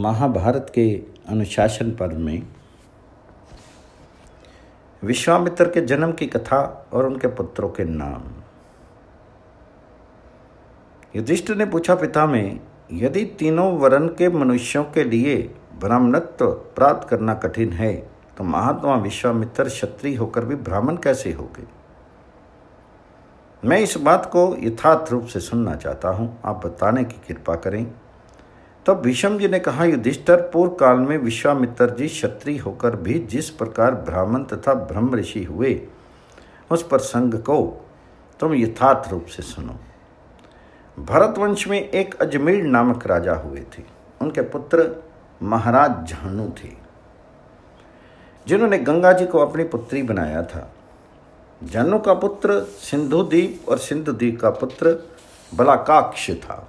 महाभारत के अनुशासन पर्व में विश्वामित्र के जन्म की कथा और उनके पुत्रों के नाम युधिष्ठ ने पूछा पिता में यदि तीनों वर्ण के मनुष्यों के लिए ब्राह्मणत्व प्राप्त करना कठिन है तो महात्मा विश्वामित्र क्षत्रिय होकर भी ब्राह्मण कैसे हो गए मैं इस बात को यथार्थ रूप से सुनना चाहता हूँ आप बताने की कृपा करें तब भीषम जी ने कहा युधिष्ठर पूर्व काल में विश्वामित्र जी क्षत्रिय होकर भी जिस प्रकार ब्राह्मण तथा ब्रह्म ऋषि हुए उस प्रसंग को तुम यथार्थ रूप से सुनो भरतवंश में एक अजमेर नामक राजा हुए थे उनके पुत्र महाराज झानु थे जिन्होंने गंगा जी को अपनी पुत्री बनाया था जानु का पुत्र सिंधुद्वीप और सिंधुद्वीप का पुत्र बलाकाक्ष था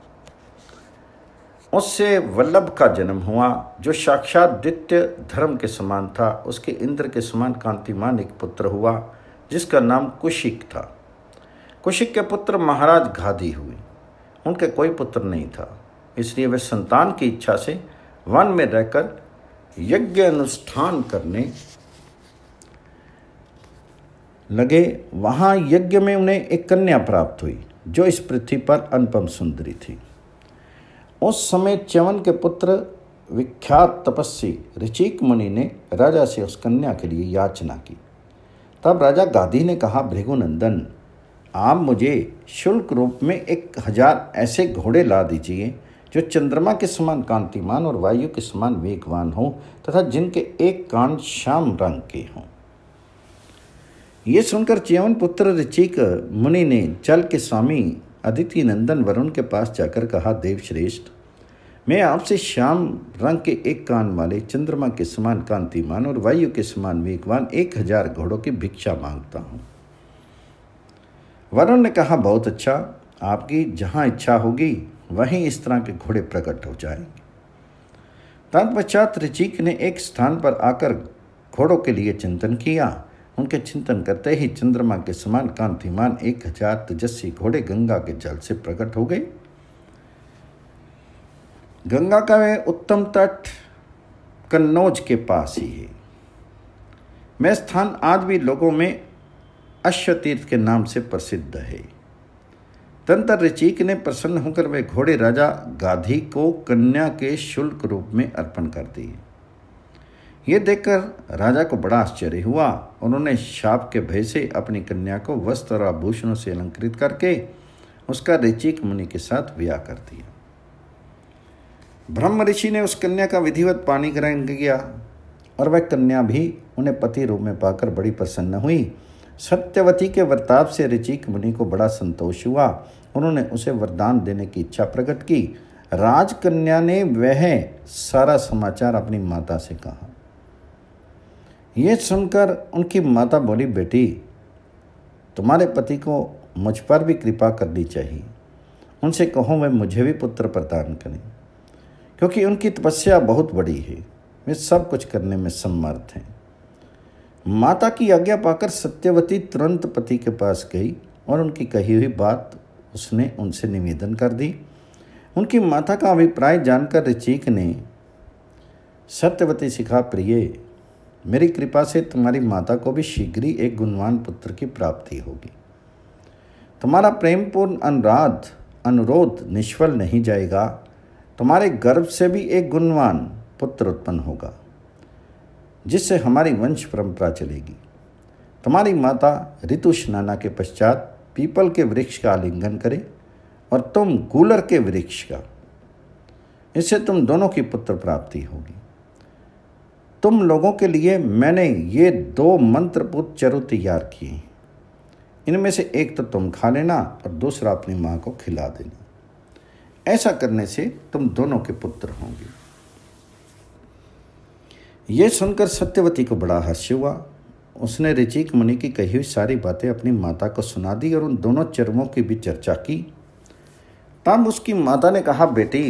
उससे वल्लभ का जन्म हुआ जो साक्षादित्य धर्म के समान था उसके इंद्र के समान कांतिमान एक पुत्र हुआ जिसका नाम कुशिक था कुशिक के पुत्र महाराज घाधी हुए उनके कोई पुत्र नहीं था इसलिए वे संतान की इच्छा से वन में रहकर यज्ञ अनुष्ठान करने लगे वहाँ यज्ञ में उन्हें एक कन्या प्राप्त हुई जो इस पृथ्वी पर अनुपम सुंदरी थी उस समय च्यवन के पुत्र विख्यात तपस्वी ऋचिक मुनि ने राजा से उस कन्या के लिए याचना की तब राजा गांधी ने कहा भृगुनंदन आप मुझे शुल्क रूप में एक हजार ऐसे घोड़े ला दीजिए जो चंद्रमा के समान कांतिमान और वायु के समान वेगवान हों तथा जिनके एक कान श्याम रंग के हों ये सुनकर च्यवन पुत्र ऋचिक मुनि ने जल के स्वामी अदिति नंदन वरुण के पास जाकर कहा देवश्रेष्ठ मैं आपसे श्याम रंग के एक कान वाले चंद्रमा के समान कांतिमान और वायु के समान वेगवान एक हजार घोड़ों की भिक्षा मांगता हूं वरुण ने कहा बहुत अच्छा आपकी जहां इच्छा होगी वहीं इस तरह के घोड़े प्रकट हो जाएंगे तत्पश्चात ऋचिक ने एक स्थान पर आकर घोड़ों के लिए चिंतन किया उनके चिंतन करते ही चंद्रमा के समान कांतिमान एक हजार तेजस्वी घोड़े गंगा के जल से प्रकट हो गए गंगा का वह उत्तम तट कन्नौज के पास ही है मैं स्थान आज भी लोगों में अश्वतीर्थ के नाम से प्रसिद्ध है तंत्र ऋचिक ने प्रसन्न होकर वे घोड़े राजा गाधी को कन्या के शुल्क रूप में अर्पण कर दिए ये देखकर राजा को बड़ा आश्चर्य हुआ उन्होंने शाप के भय से अपनी कन्या को वस्त्र और आभूषणों से अलंकृत करके उसका ऋचिक मुनि के साथ ब्याह कर दिया ब्रह्म ऋषि ने उस कन्या का विधिवत पानी ग्रहण किया और वह कन्या भी उन्हें पति रूप में पाकर बड़ी प्रसन्न हुई सत्यवती के वर्ताव से ऋचिक मुनि को बड़ा संतोष हुआ उन्होंने उसे वरदान देने की इच्छा प्रकट की राजकन्या ने वह सारा समाचार अपनी माता से कहा ये सुनकर उनकी माता बोली बेटी तुम्हारे पति को मुझ पर भी कृपा करनी चाहिए उनसे कहो वे मुझे भी पुत्र प्रदान करें क्योंकि उनकी तपस्या बहुत बड़ी है वे सब कुछ करने में समर्थ हैं माता की आज्ञा पाकर सत्यवती तुरंत पति के पास गई और उनकी कही हुई बात उसने उनसे निवेदन कर दी उनकी माता का अभिप्राय जानकर ऋचिक ने सत्यवती सिखा प्रिय मेरी कृपा से तुम्हारी माता को भी शीघ्र ही एक गुणवान पुत्र की प्राप्ति होगी तुम्हारा प्रेमपूर्ण अनुराध अनुरोध निष्फल नहीं जाएगा तुम्हारे गर्भ से भी एक गुणवान पुत्र उत्पन्न होगा जिससे हमारी वंश परंपरा चलेगी तुम्हारी माता ऋतु स्नाना के पश्चात पीपल के वृक्ष का आलिंगन करे और तुम गूलर के वृक्ष का इससे तुम दोनों की पुत्र प्राप्ति होगी तुम लोगों के लिए मैंने ये दो मंत्रपुत चरु तैयार किए इनमें से एक तो तुम खा लेना और दूसरा अपनी माँ को खिला देना ऐसा करने से तुम दोनों के पुत्र होंगे यह सुनकर सत्यवती को बड़ा हास्य हुआ उसने ऋचिक मुनि की कही हुई सारी बातें अपनी माता को सुना दी और उन दोनों चरमों की भी चर्चा की तब उसकी माता ने कहा बेटी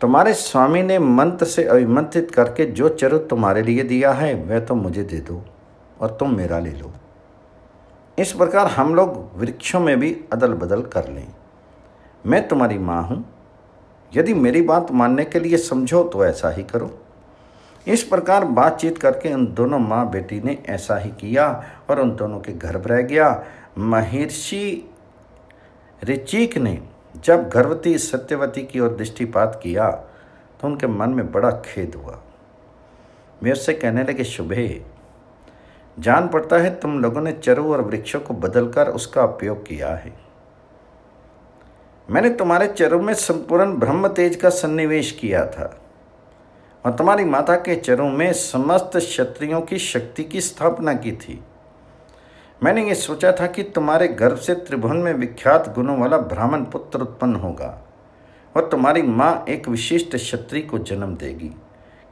तुम्हारे स्वामी ने मंत्र से अभिमंत्रित करके जो चरित तुम्हारे लिए दिया है वह तो मुझे दे दो और तुम मेरा ले लो इस प्रकार हम लोग वृक्षों में भी अदल बदल कर लें मैं तुम्हारी माँ हूँ यदि मेरी बात मानने के लिए समझो तो ऐसा ही करो इस प्रकार बातचीत करके उन दोनों माँ बेटी ने ऐसा ही किया और उन दोनों के घर रह गया महर्षि ऋचिक ने जब गर्भवती सत्यवती की ओर दृष्टिपात किया तो उनके मन में बड़ा खेद हुआ वे उससे कहने लगे शुभे जान पड़ता है तुम लोगों ने चरु और वृक्षों को बदलकर उसका उपयोग किया है मैंने तुम्हारे चरु में संपूर्ण ब्रह्म तेज का सन्निवेश किया था और तुम्हारी माता के चरु में समस्त क्षत्रियों की शक्ति की स्थापना की थी मैंने ये सोचा था कि तुम्हारे गर्भ से त्रिभुवन में विख्यात गुणों वाला ब्राह्मण पुत्र उत्पन्न होगा और तुम्हारी माँ एक विशिष्ट क्षत्रिय को जन्म देगी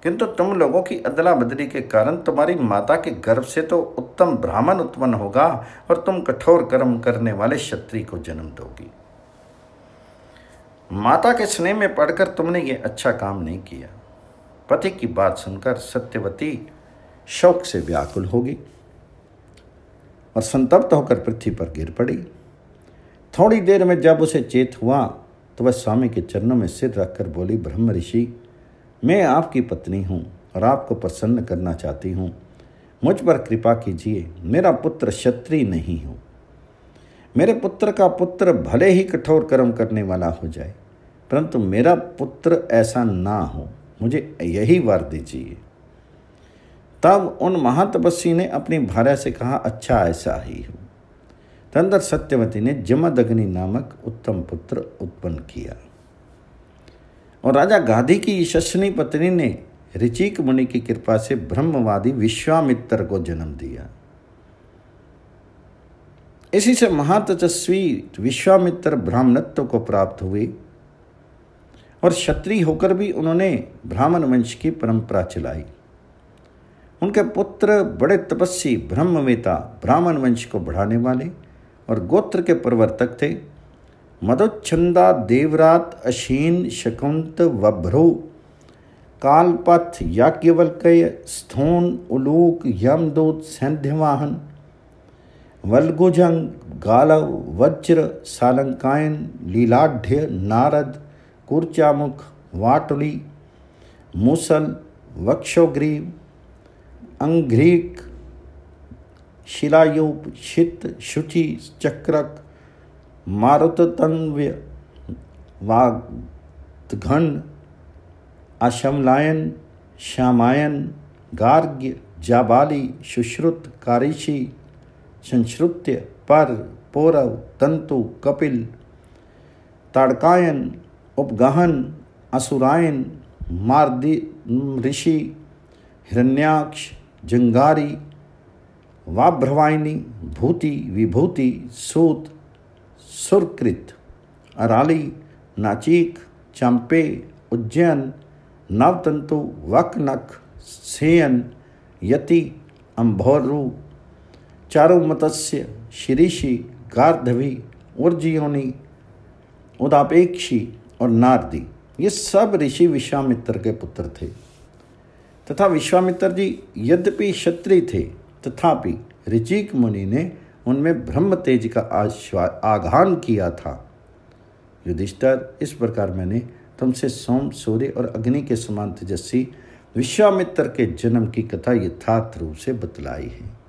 किंतु तुम लोगों की अदला बदली के कारण तुम्हारी माता के गर्भ से तो उत्तम ब्राह्मण उत्पन्न होगा और तुम कठोर कर्म करने वाले क्षत्रिय को जन्म दोगी माता के स्नेह में पढ़कर तुमने ये अच्छा काम नहीं किया पति की बात सुनकर सत्यवती शौक से व्याकुल होगी और संतप्त होकर पृथ्वी पर गिर पड़ी थोड़ी देर में जब उसे चेत हुआ तो वह स्वामी के चरणों में सिर रखकर बोली ब्रह्म ऋषि मैं आपकी पत्नी हूँ और आपको प्रसन्न करना चाहती हूँ मुझ पर कृपा कीजिए मेरा पुत्र क्षत्रिय नहीं हो मेरे पुत्र का पुत्र भले ही कठोर कर्म करने वाला हो जाए परंतु मेरा पुत्र ऐसा ना हो मुझे यही वर दीजिए तब उन महातपस्वी ने अपनी भार्य से कहा अच्छा ऐसा ही हो तंदर सत्यवती ने जमदग्नि नामक उत्तम पुत्र उत्पन्न किया और राजा गांधी की यशस्वनी पत्नी ने ऋचिक मुनि की कृपा से ब्रह्मवादी विश्वामित्र को जन्म दिया इसी से महातजस्वी विश्वामित्र ब्राह्मणत्व को प्राप्त हुए और क्षत्रिय होकर भी उन्होंने ब्राह्मण वंश की परंपरा चलाई उनके पुत्र बड़े तपस्वी ब्रह्मवेता ब्राह्मण वंश को बढ़ाने वाले और गोत्र के प्रवर्तक थे मधुच्छंदा देवरात अशीन शकुंत वभ्रो कालपथ याज्ञवल्कय स्थोन उलूक यमदूत सैंध्यवाहन वलगुजंग गालव वज्र सालंकायन लीलाढ़ नारद कुर्चामुख वाटुली मूसल वक्षोग्रीव अंघ्रीक शिलायूप छित शुचि चक्रक मारुतन्व्य वाघन अशमलायन श्यामायन गार्ग्य जाबाली सुश्रुत कारिषि संश्रुत्य पर पौरव तंतु कपिल ताड़कायन उपगहन असुरायन मार्दि ऋषि हिरण्याक्ष जंगारी वाभ्रवाहिनी भूति विभूति सूत सुरकृत अराली नाचीक चंपे उज्जैन नवतंतु वकनक सेयन यति अंभोरु चारुमतस्य शिरीषि गार्धवी उर्जियोनी उदापेक्षी और नारदी ये सब ऋषि विश्वामित्र के पुत्र थे तथा विश्वामित्र जी यद्यपि क्षत्रिय थे तथापि ऋचिक मुनि ने उनमें ब्रह्म तेज का आघान किया था युधिष्ठर इस प्रकार मैंने तुमसे सोम सूर्य और अग्नि के समान तेजस्वी विश्वामित्र के जन्म की कथा यथार्थ रूप से बतलाई है